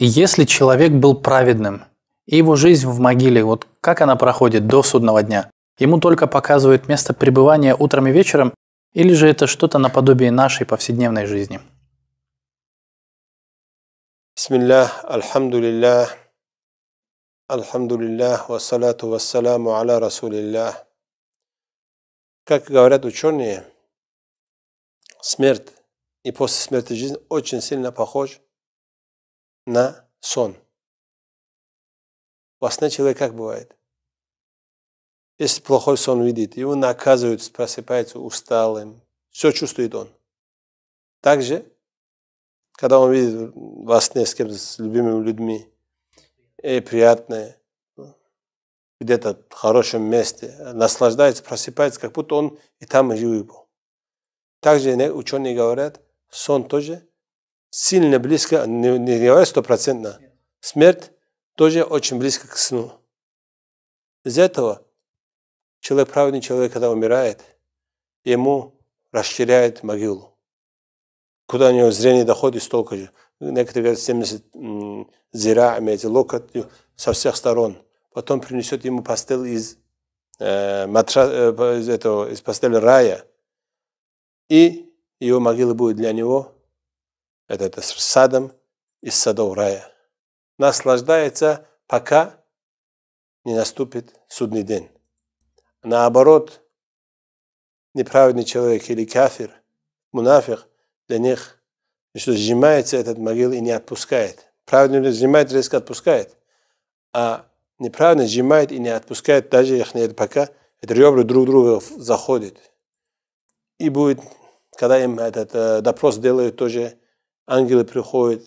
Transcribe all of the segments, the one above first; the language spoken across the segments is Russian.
если человек был праведным, и его жизнь в могиле, вот как она проходит до судного дня, ему только показывают место пребывания утром и вечером, или же это что-то наподобие нашей повседневной жизни? Бисмиллях, альхамду лиллях, альхамду лиллях, вассалату вассаламу аля расулиллях. Как говорят ученые, смерть и после смерти жизнь очень сильно похож на сон. Во сне человек как бывает? Если плохой сон видит, его наказывают, просыпается усталым. Все чувствует он. Также, когда он видит во сне с кем-то, с любимыми людьми, и приятное, ну, где-то в хорошем месте, наслаждается, просыпается, как будто он и там живой был. Также ученые говорят, сон тоже сильно близко, не, не говоря стопроцентно, смерть тоже очень близко к сну. Из-за этого человек, праведный человек, когда умирает, ему расширяет могилу. Куда у него зрение доходит, столько же. Некоторые говорят, 70 зира, имеется локоть ну, со всех сторон. Потом принесет ему пастель из, э, матра, э, из, этого, из пастели рая. И его могила будет для него это это садом из садов рая. Наслаждается, пока не наступит судный день. Наоборот, неправедный человек или кафир, мунафик, для них что сжимается этот могил и не отпускает. Праведный сжимает, резко отпускает. А неправильно сжимает и не отпускает, даже их нет, пока это ребра друг друга заходит. И будет, когда им этот э, допрос делают, тоже ангелы приходят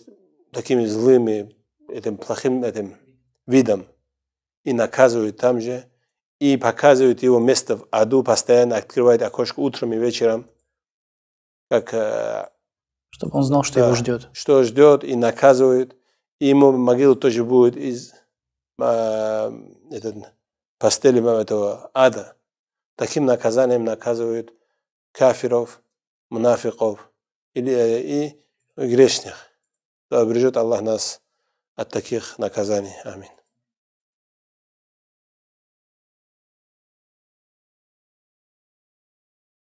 такими злыми, этим плохим этим видом и наказывают там же, и показывают его место в аду, постоянно открывает окошко утром и вечером, как... Э, Чтобы он знал, что да, его ждет. Что ждет, и наказывают. И ему могилу тоже будет из а, этот, постели этого ада. Таким наказанием наказывают кафиров, мунафиков. Или, э, и грешных, то обрежет Аллах нас от таких наказаний. Аминь.